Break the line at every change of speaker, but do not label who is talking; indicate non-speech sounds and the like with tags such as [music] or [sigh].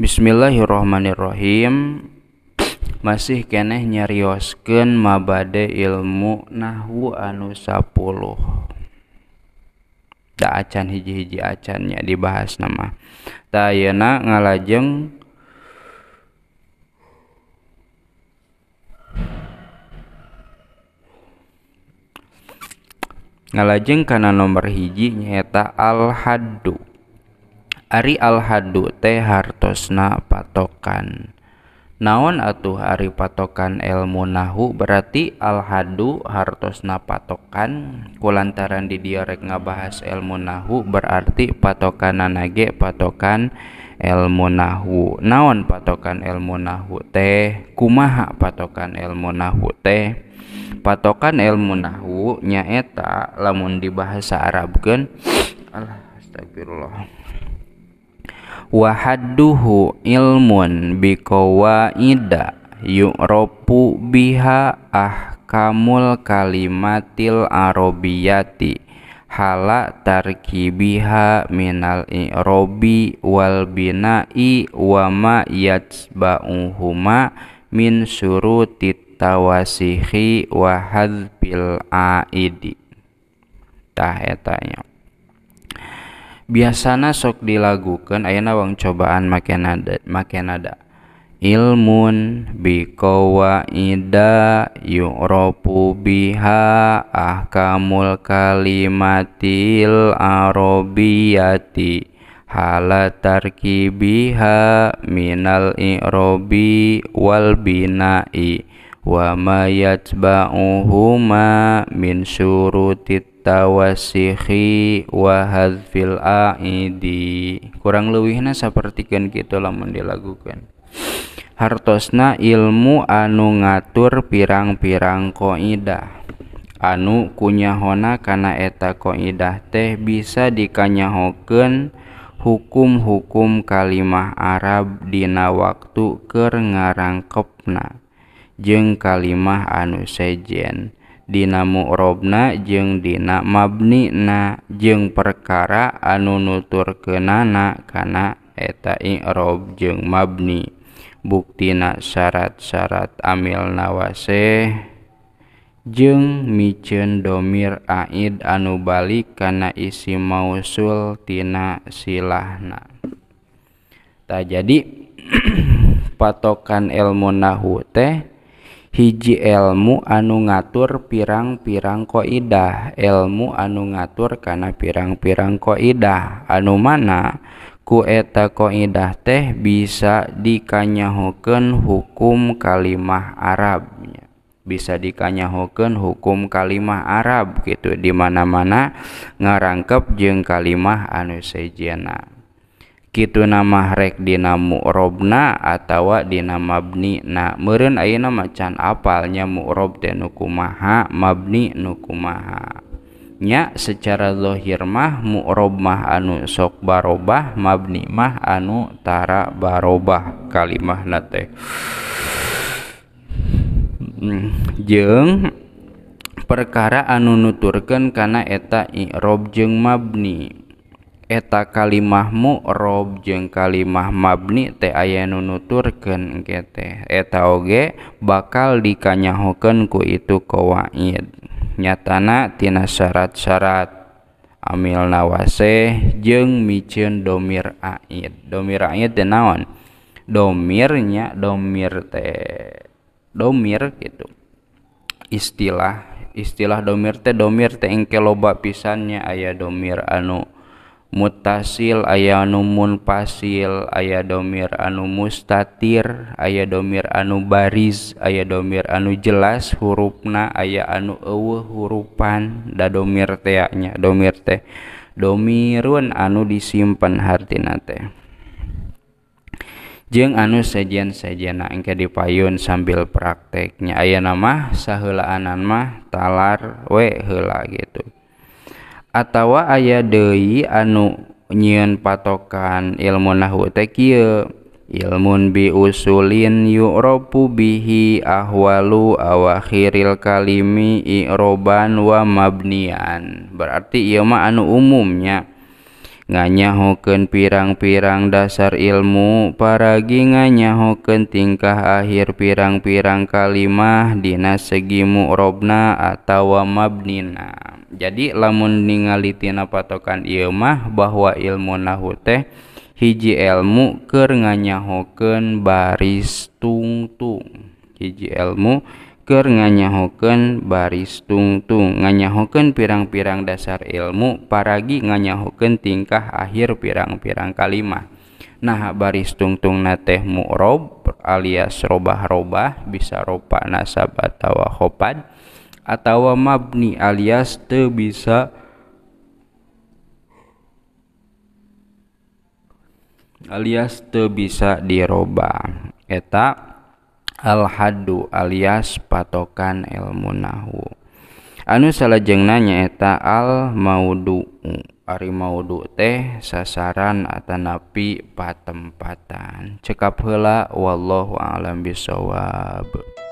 Bismillahirrahmanirrahim masih keneh nyariosken mabade ilmu nahwu anu 10 tak acan hiji-hiji acannya dibahas nama Tak ngalajeng ngalajeng karena nomor hiji nyeta al-haddu Ari al alhadu teh hartosna patokan Naon atuh Ari patokan ilmu nahu berarti alhadu hartosna patokan kulantaran di dia ngabahas ilmu nahu berarti patokan nanage patokan ilmu nahu naon patokan ilmu nahu teh kumaha patokan ilmu nahu teh patokan ilmu nahu nyaeta lamun di bahasa Arab kan? Allah astagfirullah wahadduhu ilmun biqawaida yu'rafu biha ahkamul kalimatil arabiyati hala tarkibiha minal i'robi wal bina'i wa ma yatsba'uhuma min suru tawasihi wa hadzbil aidi tah etanya biasana sok dilagukan ayana wang cobaan makin ada ilmun, nada ilmun biqawaida yu'rafu biha ahkamul kalimatil arobiyati hala tarkibiha minal i'robi wal bina'i وما يتبعهما من شروط التوسخ وحذف aidi. kurang lebihnya seperti kan kita gitu lamun dilakukan hartosna ilmu anu ngatur pirang-pirang koidah anu kunyahona kana eta koidah teh bisa dikanyahokeun hukum-hukum kalimah Arab dina waktu keur ngarangkepna kalimah anu sejendinana murona jedina mabni na je perkara anu nutur keanakana eta rob je mabnibukkti na syarat-syarat amil Nawasih je mienndomir a anubalikana isi mausultina silahana tak jadi [clears throat] patokan ilmu nahute, hiji mu anu ngatur pirang-pirang koidah ilmu anu ngatur karena pirang-pirang koidah anu mana ku eta koidah teh bisa dikanyahoken hukum kalimah Arabnya bisa dikanyahoken hukum kalimah Arab gitu dimana-mana ngarangkep jeng kalimah anu sejena namah rek dina murona attawadina mabni na merin ay na can apalnya muob dan nukumaha mabni nukumahanya secara lohir mah muro mah anu sok baroba mabni mah anutara baroba kalimahnate hmm, jeng perkara anu nuturken kana eta i rob je mabni. eta kalimahmu rob jeung kalimah mabni te nu nu turkengtteeta Oge bakal dikanyahuken ku itu kowangid nyatanatina syarat-syarat Amil Nawasih je miun domir a domirit naon domirnya domir te domir gitu istilah istilah domir te domir tengg ke lobak pisannya ayah domir anu mutasil aya anumun pasil aya domir anu mustatir aya domir anu baris aya domir anu jelas hurupna aya anu e huruppan da domir tenya domirte domirun anu disimpen hartte Jng anu sejen sejenna engke dipayun sambil prakteknya aya namah sahaanan mah talar we hela gitu. atawa aya dei anu nyiun patokan ilmu nahu tekiye ilmun bi usulin yu'rafu bihi ahwalu awakhiril kalimi i'roban wa mabnian berarti ieu mah anu umumnya nganya hoken pirang-pirang dasar ilmu paragingnya hoken tingkah akhir pirang-pirang kalimah Dinas segimu robna atau Mab Nina jadi lamun ningalitina patokan Imah bahwa ilmu nahteh hijj ilmuker nganya hoken baris tungtu hijj ilmu yang keur nganyahoken baris tungtung nganyahoken pirang-pirang dasar ilmu paragi nganyahoken tingkah akhir pirang-pirang kalimah nah baris tungtung nateh mu'rob alias robah-robah bisa ropa nasab atawa khopad atawa mabni alias te bisa alias te bisa dirobah etak al-hadu alias patokan ilmu nahwu anu salajengna nyaeta al maudu ari maudu teh sasaran atanapi patempatan cekap hela, wallahu alam bisawab